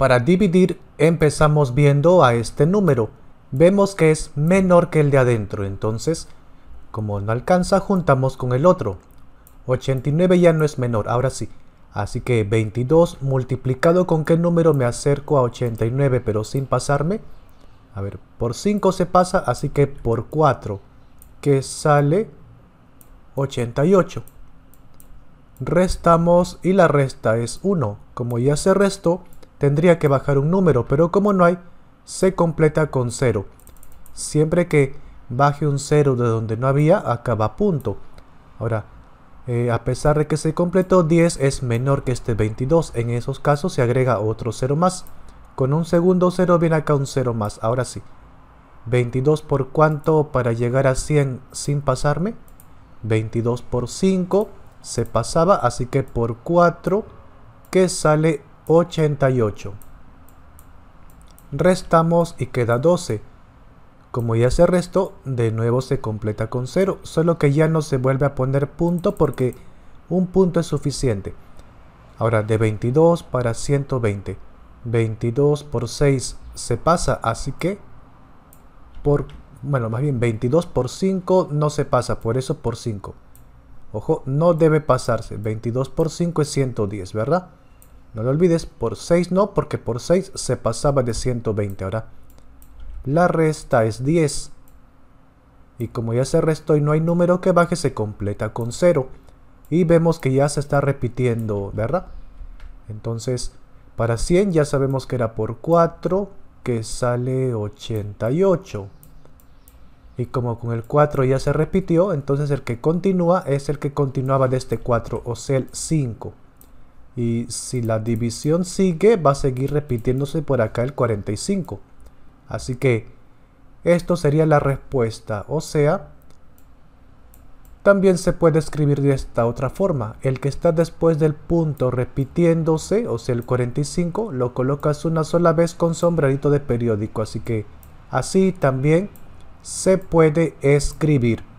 Para dividir empezamos viendo a este número. Vemos que es menor que el de adentro, entonces como no alcanza juntamos con el otro. 89 ya no es menor, ahora sí. Así que 22 multiplicado con qué número me acerco a 89 pero sin pasarme. A ver, por 5 se pasa, así que por 4 que sale 88. Restamos y la resta es 1. Como ya se restó, tendría que bajar un número, pero como no hay, se completa con 0. Siempre que baje un 0 de donde no había, acaba punto. Ahora, eh, a pesar de que se completó, 10 es menor que este 22. En esos casos se agrega otro 0 más. Con un segundo 0 viene acá un 0 más. Ahora sí. 22 por cuánto para llegar a 100 sin pasarme. 22 por 5 se pasaba, así que por 4 que sale 88. Restamos y queda 12. Como ya se restó, de nuevo se completa con 0, solo que ya no se vuelve a poner punto porque un punto es suficiente. Ahora de 22 para 120. 22 por 6 se pasa, así que por, bueno, más bien 22 por 5 no se pasa, por eso por 5. Ojo, no debe pasarse. 22 por 5 es 110, ¿verdad? No lo olvides, por 6 no, porque por 6 se pasaba de 120 ahora. La resta es 10. Y como ya se restó y no hay número que baje, se completa con 0. Y vemos que ya se está repitiendo, ¿verdad? Entonces, para 100 ya sabemos que era por 4, que sale 88. Y como con el 4 ya se repitió, entonces el que continúa es el que continuaba de este 4, o sea el 5. Y si la división sigue, va a seguir repitiéndose por acá el 45. Así que esto sería la respuesta. O sea, también se puede escribir de esta otra forma. El que está después del punto repitiéndose, o sea el 45, lo colocas una sola vez con sombrerito de periódico. Así que así también se puede escribir.